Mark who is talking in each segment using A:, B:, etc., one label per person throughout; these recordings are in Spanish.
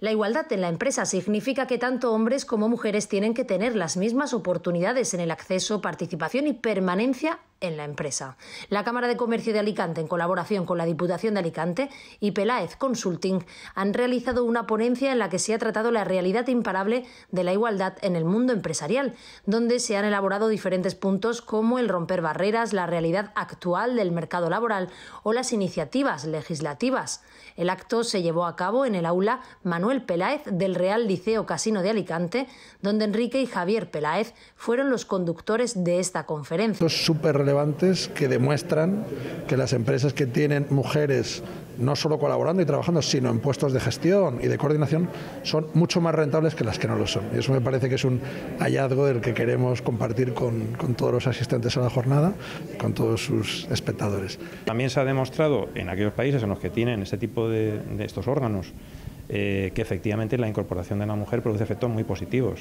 A: La igualdad en la empresa significa que tanto hombres como mujeres tienen que tener las mismas oportunidades en el acceso, participación y permanencia en la empresa. La Cámara de Comercio de Alicante, en colaboración con la Diputación de Alicante y Peláez Consulting, han realizado una ponencia en la que se ha tratado la realidad imparable de la igualdad en el mundo empresarial, donde se han elaborado diferentes puntos como el romper barreras, la realidad actual del mercado laboral o las iniciativas legislativas. El acto se llevó a cabo en el aula Manuel Peláez del Real Liceo Casino de Alicante, donde Enrique y Javier Peláez fueron los conductores de esta
B: conferencia que demuestran que las empresas que tienen mujeres no solo colaborando y trabajando, sino en puestos de gestión y de coordinación, son mucho más rentables que las que no lo son. Y eso me parece que es un hallazgo del que queremos compartir con, todos los asistentes a la jornada, con todos sus espectadores.
C: También se ha demostrado en aquellos países en los que tienen este tipo de, estos órganos, eh, que efectivamente la incorporación de una mujer produce efectos muy positivos,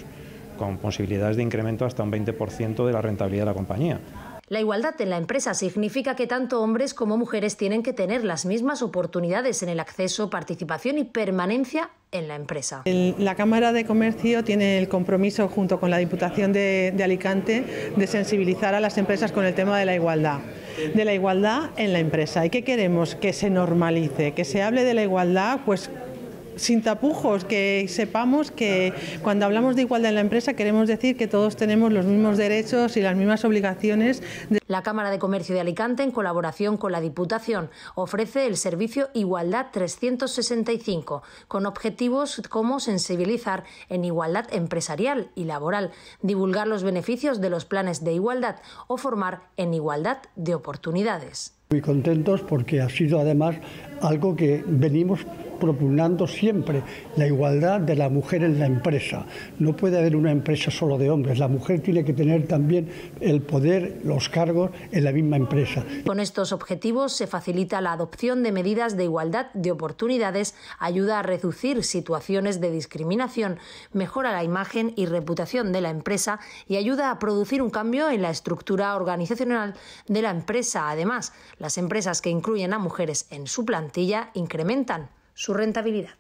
C: con posibilidades de incremento hasta un 20% de la rentabilidad de la compañía.
A: La igualdad en la empresa significa que tanto hombres como mujeres tienen que tener las mismas oportunidades en el acceso, participación y permanencia en la empresa.
D: La Cámara de Comercio tiene el compromiso, junto con la Diputación de, Alicante, de sensibilizar a las empresas con el tema de la igualdad, de la igualdad en la empresa. ¿Y qué queremos? Que se normalice, que se hable de la igualdad, pues sin tapujos, que sepamos que cuando hablamos de igualdad en la empresa queremos decir que todos tenemos los mismos
A: derechos y las mismas obligaciones. La Cámara de Comercio de Alicante, en colaboración con la Diputación, ofrece el servicio Igualdad 365, con objetivos como sensibilizar en igualdad empresarial y laboral, divulgar los beneficios de los planes de igualdad o formar en igualdad de oportunidades.
E: Muy contentos porque ha sido además algo que venimos propugnando siempre la igualdad de la mujer en la empresa. No puede haber una empresa solo de hombres. La mujer tiene que tener también el poder, los cargos en la misma empresa.
A: Con estos objetivos se facilita la adopción de medidas de igualdad de oportunidades, ayuda a reducir situaciones de discriminación, mejora la imagen y reputación de la empresa y ayuda a producir un cambio en la estructura organizacional de la empresa. Además, las empresas que incluyen a mujeres en su plantilla incrementan su rentabilidad.